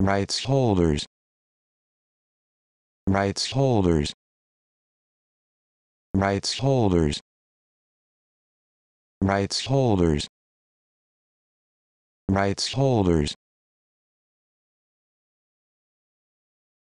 rights holders rights holders rights holders rights holders rights holders